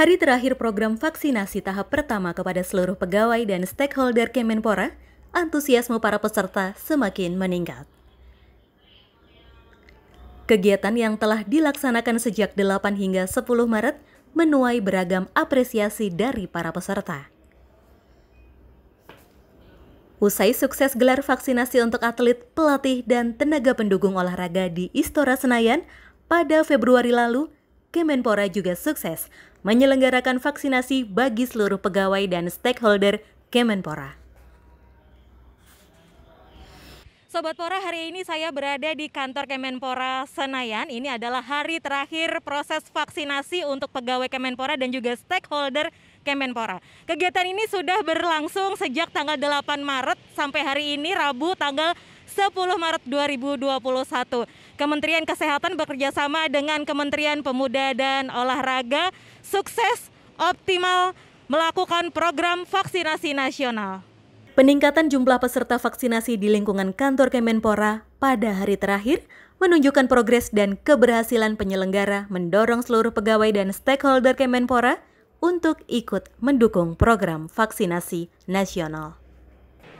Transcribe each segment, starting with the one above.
hari terakhir program vaksinasi tahap pertama kepada seluruh pegawai dan stakeholder Kemenpora, antusiasme para peserta semakin meningkat. Kegiatan yang telah dilaksanakan sejak 8 hingga 10 Maret menuai beragam apresiasi dari para peserta. Usai sukses gelar vaksinasi untuk atlet, pelatih, dan tenaga pendukung olahraga di Istora Senayan pada Februari lalu, Kemenpora juga sukses menyelenggarakan vaksinasi bagi seluruh pegawai dan stakeholder Kemenpora. Sobat Pora, hari ini saya berada di kantor Kemenpora Senayan. Ini adalah hari terakhir proses vaksinasi untuk pegawai Kemenpora dan juga stakeholder Kemenpora. Kegiatan ini sudah berlangsung sejak tanggal 8 Maret sampai hari ini Rabu tanggal 10 Maret 2021. Kementerian Kesehatan bekerja sama dengan Kementerian Pemuda dan Olahraga sukses optimal melakukan program vaksinasi nasional. Peningkatan jumlah peserta vaksinasi di lingkungan kantor Kemenpora pada hari terakhir menunjukkan progres dan keberhasilan penyelenggara mendorong seluruh pegawai dan stakeholder Kemenpora untuk ikut mendukung program vaksinasi nasional.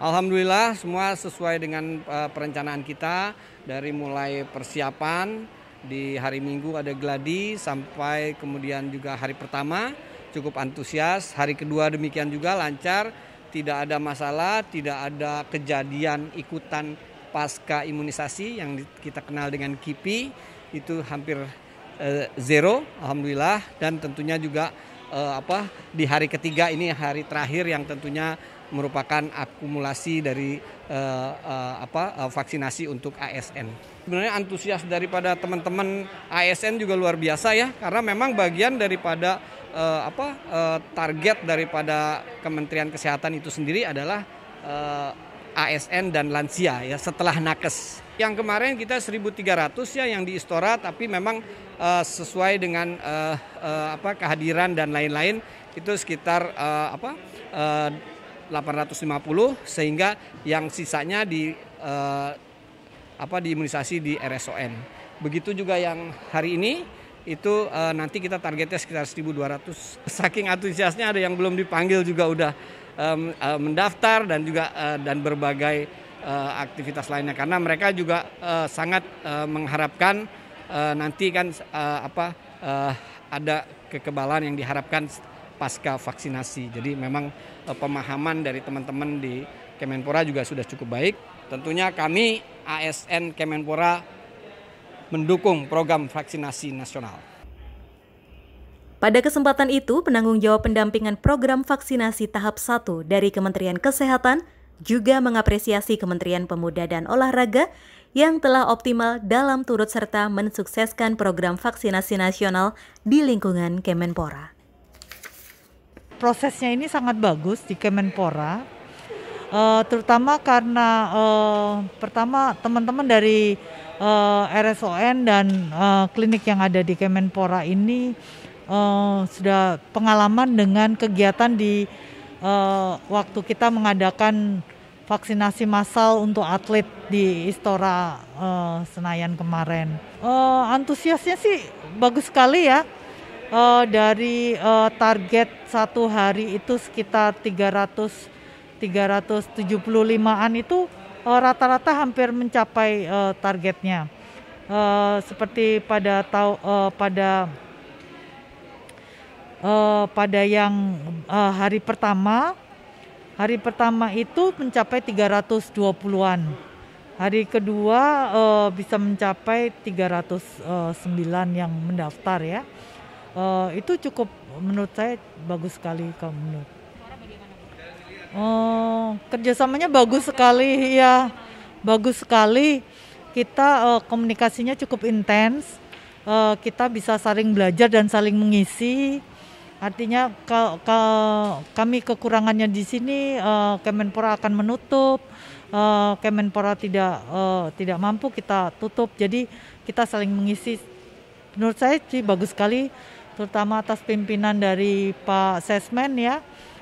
Alhamdulillah semua sesuai dengan uh, perencanaan kita dari mulai persiapan di hari Minggu ada gladi sampai kemudian juga hari pertama cukup antusias, hari kedua demikian juga lancar, tidak ada masalah, tidak ada kejadian ikutan pasca imunisasi yang kita kenal dengan KIPI itu hampir uh, zero alhamdulillah dan tentunya juga eh, apa di hari ketiga ini hari terakhir yang tentunya merupakan akumulasi dari uh, uh, apa uh, vaksinasi untuk ASN. Sebenarnya antusias daripada teman-teman ASN juga luar biasa ya karena memang bagian daripada uh, apa uh, target daripada Kementerian Kesehatan itu sendiri adalah uh, ASN dan lansia ya setelah nakes. Yang kemarin kita 1.300 ya yang di Istora tapi memang uh, sesuai dengan uh, uh, apa kehadiran dan lain-lain itu sekitar uh, apa uh, 850 sehingga yang sisanya di eh, apa diimunisasi di RSON. Begitu juga yang hari ini itu eh, nanti kita targetnya sekitar 1.200. Saking antusiasnya ada yang belum dipanggil juga udah eh, mendaftar dan juga eh, dan berbagai eh, aktivitas lainnya karena mereka juga eh, sangat eh, mengharapkan eh, nanti kan eh, apa eh, ada kekebalan yang diharapkan pasca vaksinasi. Jadi memang eh, pemahaman dari teman-teman di Kemenpora juga sudah cukup baik. Tentunya kami ASN Kemenpora mendukung program vaksinasi nasional. Pada kesempatan itu, penanggung jawab pendampingan program vaksinasi tahap 1 dari Kementerian Kesehatan juga mengapresiasi Kementerian Pemuda dan Olahraga yang telah optimal dalam turut serta mensukseskan program vaksinasi nasional di lingkungan Kemenpora prosesnya ini sangat bagus di Kemenpora, uh, terutama karena uh, pertama teman-teman dari uh, eh, RSON dan uh, klinik yang ada di Kemenpora ini uh, sudah pengalaman dengan kegiatan di uh, waktu kita mengadakan vaksinasi massal untuk atlet di Istora uh, Senayan kemarin. Uh, antusiasnya sih bagus sekali ya uh, dari uh, target satu hari itu sekitar 300 375-an itu eh, rata-rata uh, hampir mencapai uh, targetnya. Uh, seperti pada tahu uh, pada uh, pada yang uh, hari pertama hari pertama itu mencapai 320-an. Hari kedua uh, bisa mencapai 309 yang mendaftar ya uh, itu cukup menurut saya bagus sekali kalau menurut. Oh, kerjasamanya bagus sekali ya, bagus sekali. Kita uh, komunikasinya cukup intens. Uh, kita bisa saling belajar dan saling mengisi. Artinya ke, kami kekurangannya di sini uh, Kemenpora akan menutup. Uh, Kemenpora tidak uh, tidak mampu kita tutup. Jadi kita saling mengisi. Menurut saya sih bagus sekali terutama atas pimpinan dari Pak Sesmen ya.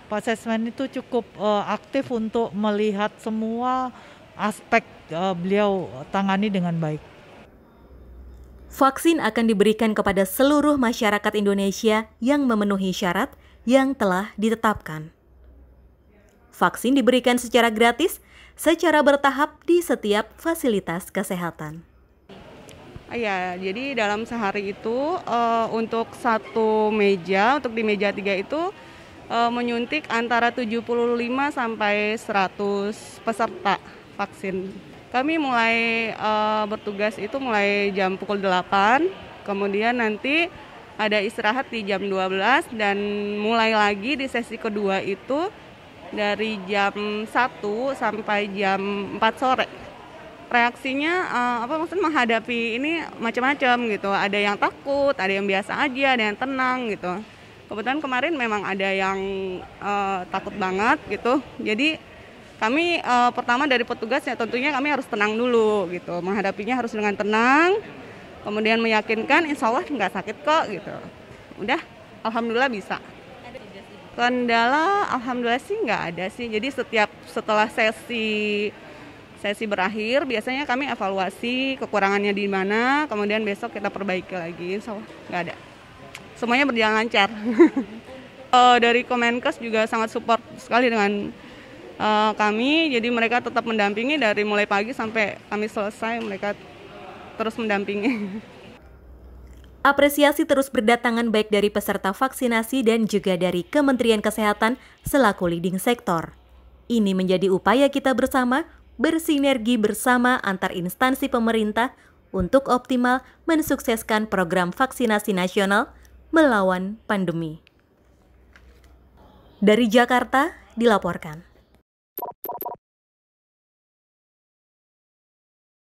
Pak Sesmen itu cukup uh, aktif untuk melihat semua aspek uh, beliau tangani dengan baik. Vaksin akan diberikan kepada seluruh masyarakat Indonesia yang memenuhi syarat yang telah ditetapkan. Vaksin diberikan secara gratis, secara bertahap di setiap fasilitas kesehatan. Iya, jadi dalam sehari itu uh, untuk satu meja, untuk di meja tiga itu uh, menyuntik antara 75 sampai 100 peserta vaksin. Kami mulai uh, bertugas itu mulai jam pukul 8, kemudian nanti ada istirahat di jam 12 dan mulai lagi di sesi kedua itu dari jam 1 sampai jam 4 sore reaksinya uh, apa maksudnya menghadapi ini macam-macam gitu. Ada yang takut, ada yang biasa aja, ada yang tenang gitu. Kebetulan kemarin memang ada yang uh, takut banget gitu. Jadi kami uh, pertama dari petugas ya tentunya kami harus tenang dulu gitu. Menghadapinya harus dengan tenang. Kemudian meyakinkan insya Allah nggak sakit kok gitu. Udah alhamdulillah bisa. Kendala alhamdulillah sih nggak ada sih. Jadi setiap setelah sesi sesi berakhir biasanya kami evaluasi kekurangannya di mana, kemudian besok kita perbaiki lagi. so nggak ada. Semuanya berjalan lancar. uh, dari Kemenkes juga sangat support sekali dengan uh, kami, jadi mereka tetap mendampingi dari mulai pagi sampai kami selesai, mereka terus mendampingi. Apresiasi terus berdatangan baik dari peserta vaksinasi dan juga dari Kementerian Kesehatan selaku leading sektor. Ini menjadi upaya kita bersama bersinergi bersama antar instansi pemerintah untuk optimal mensukseskan program vaksinasi nasional melawan pandemi. Dari Jakarta dilaporkan.